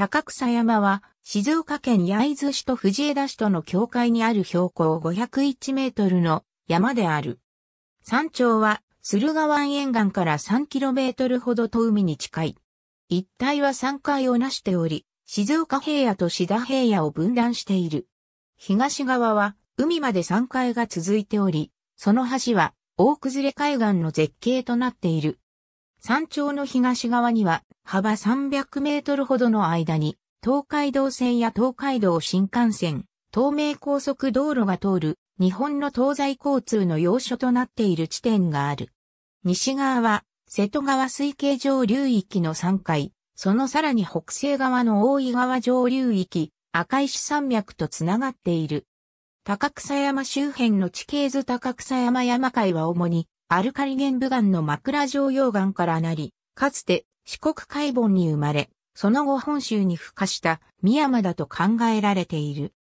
高草山は静岡県焼津市と藤枝市との境界にある標高501メートルの山である。山頂は駿河湾沿岸から3キロメートルほどと海に近い。一帯は山海をなしており、静岡平野と志田平野を分断している。東側は海まで山海が続いており、その橋は大崩れ海岸の絶景となっている。山頂の東側には幅300メートルほどの間に、東海道線や東海道新幹線、東名高速道路が通る日本の東西交通の要所となっている地点がある。西側は瀬戸川水系上流域の3階、そのさらに北西側の大井川上流域、赤石山脈とつながっている。高草山周辺の地形図高草山山海は主にアルカリ原部岩の枕状溶岩からなり、かつて四国海盆に生まれ、その後本州に付加した三山だと考えられている。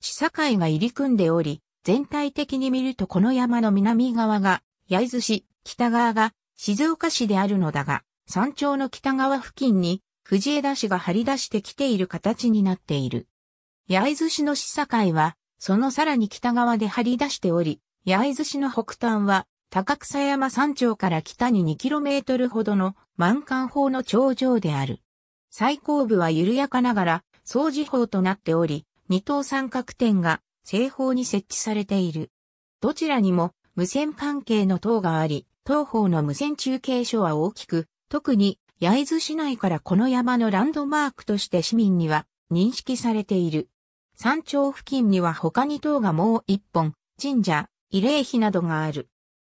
地境が入り組んでおり、全体的に見るとこの山の南側が焼津市、北側が静岡市であるのだが、山頂の北側付近に藤枝市が張り出してきている形になっている。焼津市の市境は、そのさらに北側で張り出しており、焼津市の北端は高草山山頂から北に 2km ほどの満館峰の頂上である。最後部は緩やかながら、掃除峰となっており、二等三角点が正方に設置されている。どちらにも無線関係の塔があり、東方の無線中継所は大きく、特に焼津市内からこの山のランドマークとして市民には認識されている。山頂付近には他に塔がもう一本、神社、慰霊碑などがある。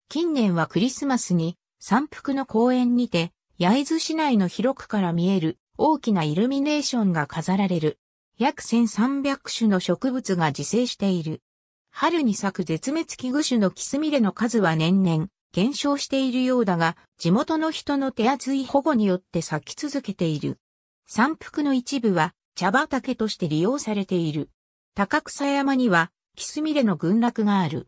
近年はクリスマスに山腹の公園にて、焼津市内の広くから見える大きなイルミネーションが飾られる。約1300種の植物が自生している。春に咲く絶滅危惧種のキスミレの数は年々減少しているようだが、地元の人の手厚い保護によって咲き続けている。山腹の一部は茶畑として利用されている。高草山にはキスミレの群落がある。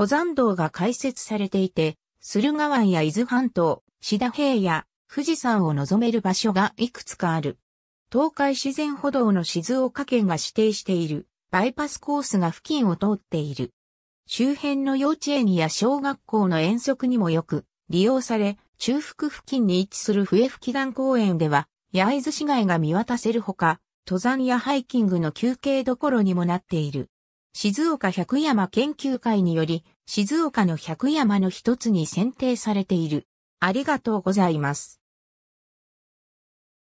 登山道が開設されていて、駿河湾や伊豆半島、志田平野、富士山を望める場所がいくつかある。東海自然歩道の静岡県が指定しているバイパスコースが付近を通っている。周辺の幼稚園や小学校の遠足にもよく利用され、中腹付近に位置する笛吹団公園では、焼津市街が見渡せるほか、登山やハイキングの休憩どころにもなっている。静岡百山研究会により、静岡の百山の一つに選定されている。ありがとうございます。